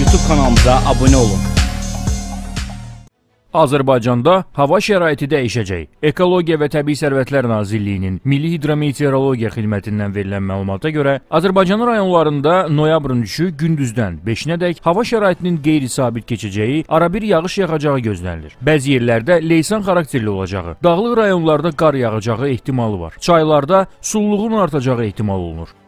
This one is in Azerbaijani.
YouTube kanalımıza abunə olun. Azərbaycanda hava şəraiti dəyişəcək. Ekologiya və Təbii Sərvətlər Nazirliyinin Milli Hidrometeorologiya Xidmətindən verilən məlumata görə, Azərbaycanın rayonlarında noyabrın 3-ü gündüzdən 5-nədək hava şəraitinin qeyri-sabit keçəcəyi, arabir yağış yağacağı gözlənilir. Bəzi yerlərdə leysan xarakterli olacağı, dağlıq rayonlarda qar yağacağı ehtimalı var. Çaylarda sululuğun artacağı ehtimal olunur.